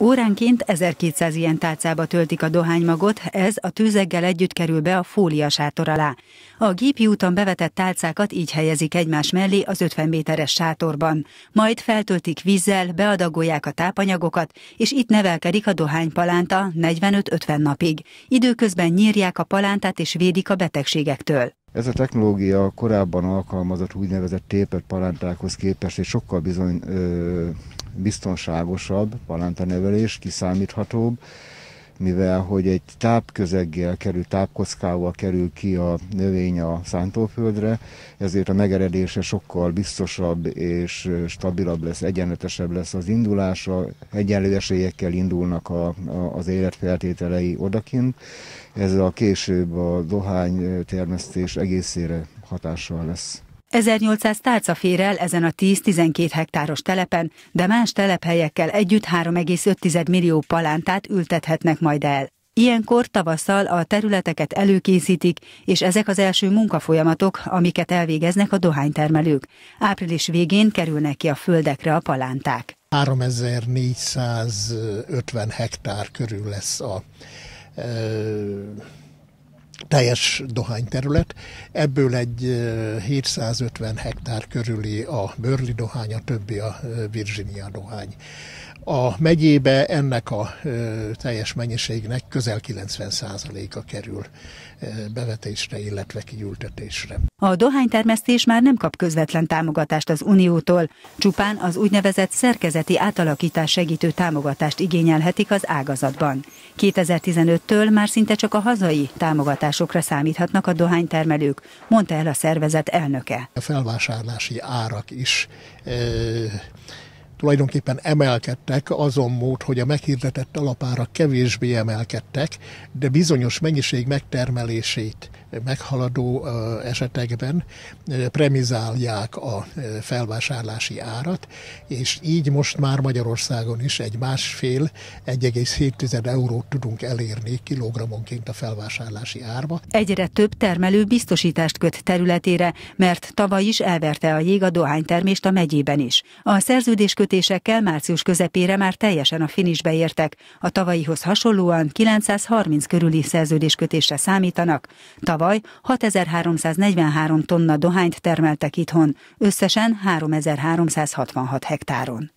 Óránként 1200 ilyen tálcába töltik a dohánymagot, ez a tűzeggel együtt kerül be a fólia sátor alá. A gépi úton bevetett tálcákat így helyezik egymás mellé az 50 méteres sátorban. Majd feltöltik vízzel, beadagolják a tápanyagokat, és itt nevelkedik a dohánypalánta 45-50 napig. Időközben nyírják a palántát és védik a betegségektől. Ez a technológia korábban alkalmazott úgynevezett tépet palántákhoz képest egy sokkal bizony ö, biztonságosabb nevelés, kiszámíthatóbb, mivel hogy egy tápközeggel kerül, tápkockával kerül ki a növény a szántóföldre, ezért a megeredése sokkal biztosabb és stabilabb lesz, egyenletesebb lesz az indulása, egyenlő esélyekkel indulnak a, a, az életfeltételei odakint. Ez a később a dohány termesztés egészére hatással lesz. 1800 tárca fér el ezen a 10-12 hektáros telepen, de más telephelyekkel együtt 3,5 millió palántát ültethetnek majd el. Ilyenkor tavasszal a területeket előkészítik, és ezek az első munkafolyamatok, amiket elvégeznek a dohánytermelők. Április végén kerülnek ki a földekre a palánták. 3450 hektár körül lesz a teljes dohányterület, ebből egy 750 hektár körüli a Börli dohány, a többi a Virginia dohány. A megyébe ennek a teljes mennyiségnek közel 90%-a kerül bevetésre, illetve kiültetésre. A dohánytermesztés már nem kap közvetlen támogatást az Uniótól, csupán az úgynevezett szerkezeti átalakítás segítő támogatást igényelhetik az ágazatban. 2015-től már szinte csak a hazai támogatásokra számíthatnak a dohánytermelők, mondta el a szervezet elnöke. A felvásárlási árak is ö- tulajdonképpen emelkedtek azon mód, hogy a meghirdetett alapára kevésbé emelkedtek, de bizonyos mennyiség megtermelését meghaladó esetekben premizálják a felvásárlási árat, és így most már Magyarországon is egy másfél 1,7 eurót tudunk elérni kilogrammonként a felvásárlási árba. Egyre több termelő biztosítást köt területére, mert tavaly is elverte a jég a dohánytermést a megyében is. A szerződés köt Kitöltésekkel március közepére már teljesen a finisbe értek. A tavalyihoz hasonlóan 930 körüli szerződéskötésre számítanak. Tavaly 6343 tonna dohányt termeltek itthon, összesen 3366 hektáron.